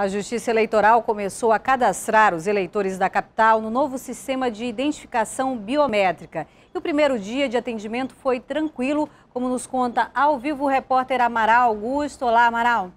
A Justiça Eleitoral começou a cadastrar os eleitores da capital no novo sistema de identificação biométrica. E o primeiro dia de atendimento foi tranquilo, como nos conta ao vivo o repórter Amaral Augusto. Olá, Amaral.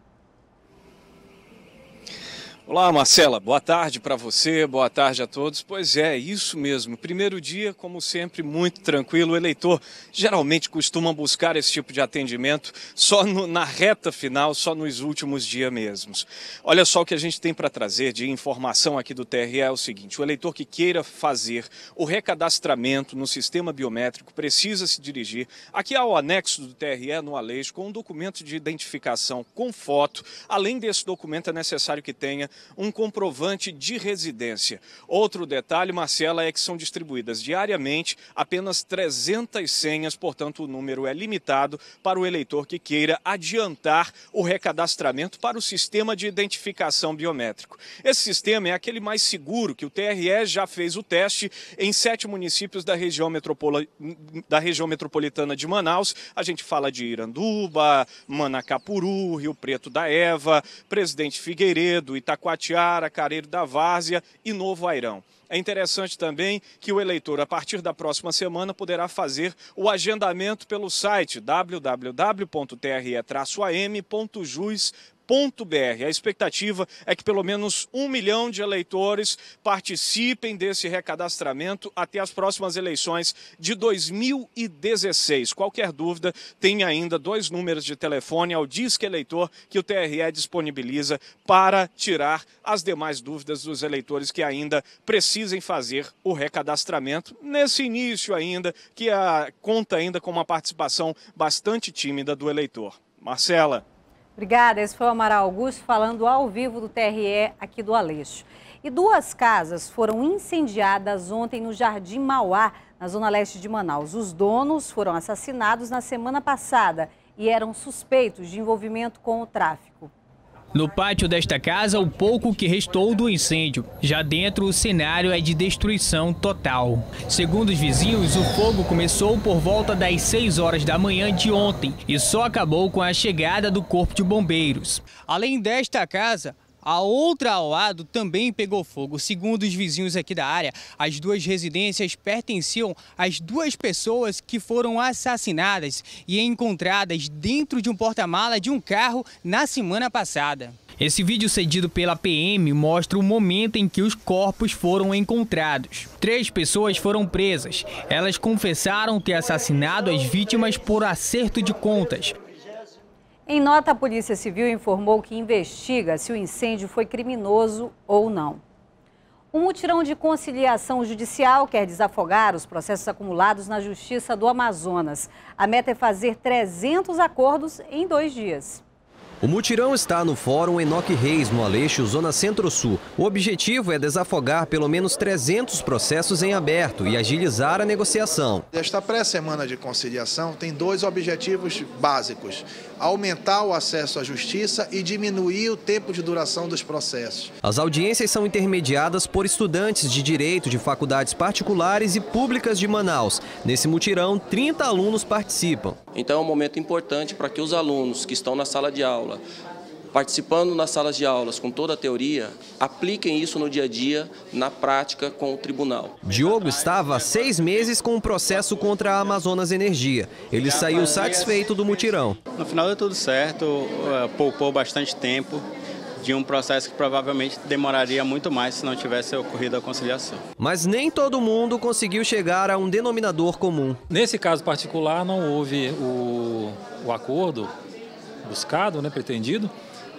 Olá, Marcela. Boa tarde para você, boa tarde a todos. Pois é, isso mesmo. Primeiro dia, como sempre, muito tranquilo. O eleitor geralmente costuma buscar esse tipo de atendimento só no, na reta final, só nos últimos dias mesmos. Olha só o que a gente tem para trazer de informação aqui do TRE é o seguinte: o eleitor que queira fazer o recadastramento no sistema biométrico precisa se dirigir aqui ao anexo do TRE no Aleixo com um documento de identificação com foto. Além desse documento, é necessário que tenha um comprovante de residência. Outro detalhe, Marcela, é que são distribuídas diariamente apenas 300 senhas, portanto, o número é limitado para o eleitor que queira adiantar o recadastramento para o sistema de identificação biométrico. Esse sistema é aquele mais seguro que o TRE já fez o teste em sete municípios da região, metropol... da região metropolitana de Manaus. A gente fala de Iranduba, Manacapuru, Rio Preto da Eva, Presidente Figueiredo, Itaquari. Tapatiara, Careiro da Várzea e Novo Airão. É interessante também que o eleitor, a partir da próxima semana, poderá fazer o agendamento pelo site www.tre-am.jus.com a expectativa é que pelo menos um milhão de eleitores participem desse recadastramento até as próximas eleições de 2016. Qualquer dúvida, tem ainda dois números de telefone ao Disque Eleitor que o TRE disponibiliza para tirar as demais dúvidas dos eleitores que ainda precisem fazer o recadastramento nesse início ainda, que a, conta ainda com uma participação bastante tímida do eleitor. Marcela. Obrigada. Esse foi o Amaral Augusto falando ao vivo do TRE aqui do Aleixo. E duas casas foram incendiadas ontem no Jardim Mauá, na zona leste de Manaus. Os donos foram assassinados na semana passada e eram suspeitos de envolvimento com o tráfico. No pátio desta casa, o pouco que restou do incêndio. Já dentro, o cenário é de destruição total. Segundo os vizinhos, o fogo começou por volta das 6 horas da manhã de ontem e só acabou com a chegada do Corpo de Bombeiros. Além desta casa, a outra ao lado também pegou fogo. Segundo os vizinhos aqui da área, as duas residências pertenciam às duas pessoas que foram assassinadas e encontradas dentro de um porta-mala de um carro na semana passada. Esse vídeo cedido pela PM mostra o momento em que os corpos foram encontrados. Três pessoas foram presas. Elas confessaram ter assassinado as vítimas por acerto de contas. Em nota, a Polícia Civil informou que investiga se o incêndio foi criminoso ou não. Um mutirão de conciliação judicial quer desafogar os processos acumulados na Justiça do Amazonas. A meta é fazer 300 acordos em dois dias. O mutirão está no Fórum Enoque Reis, no Aleixo, Zona Centro-Sul. O objetivo é desafogar pelo menos 300 processos em aberto e agilizar a negociação. Esta pré-semana de conciliação tem dois objetivos básicos. Aumentar o acesso à justiça e diminuir o tempo de duração dos processos. As audiências são intermediadas por estudantes de direito de faculdades particulares e públicas de Manaus. Nesse mutirão, 30 alunos participam. Então é um momento importante para que os alunos que estão na sala de aula, aula, participando nas salas de aulas com toda a teoria, apliquem isso no dia a dia, na prática com o tribunal. Diogo estava há seis meses com o um processo contra a Amazonas Energia. Ele saiu satisfeito do mutirão. No final deu tudo certo, eh, poupou bastante tempo de um processo que provavelmente demoraria muito mais se não tivesse ocorrido a conciliação. Mas nem todo mundo conseguiu chegar a um denominador comum. Nesse caso particular, não houve o, o acordo buscado, né, pretendido.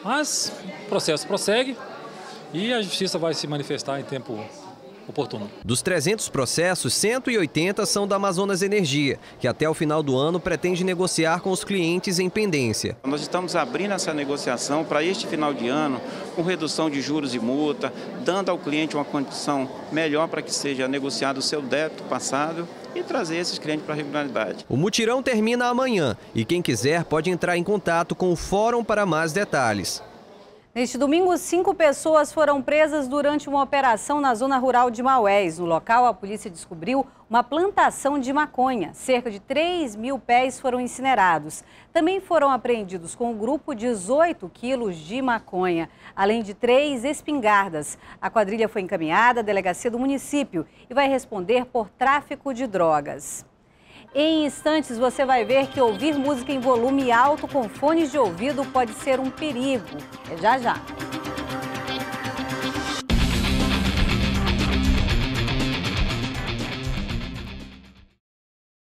Mas o processo prossegue e a justiça vai se manifestar em tempo oportuno. Dos 300 processos, 180 são da Amazonas Energia, que até o final do ano pretende negociar com os clientes em pendência. Nós estamos abrindo essa negociação para este final de ano, com redução de juros e multa, dando ao cliente uma condição melhor para que seja negociado o seu débito passado e trazer esses clientes para a regularidade. O mutirão termina amanhã e quem quiser pode entrar em contato com o Fórum para mais detalhes. Neste domingo, cinco pessoas foram presas durante uma operação na zona rural de Maués. No local, a polícia descobriu uma plantação de maconha. Cerca de 3 mil pés foram incinerados. Também foram apreendidos com o grupo 18 quilos de maconha, além de três espingardas. A quadrilha foi encaminhada à delegacia do município e vai responder por tráfico de drogas. Em instantes você vai ver que ouvir música em volume alto com fones de ouvido pode ser um perigo. É já já.